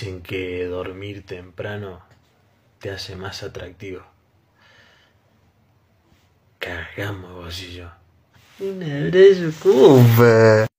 Dicen que dormir temprano te hace más atractivo. Cagamos vos y yo.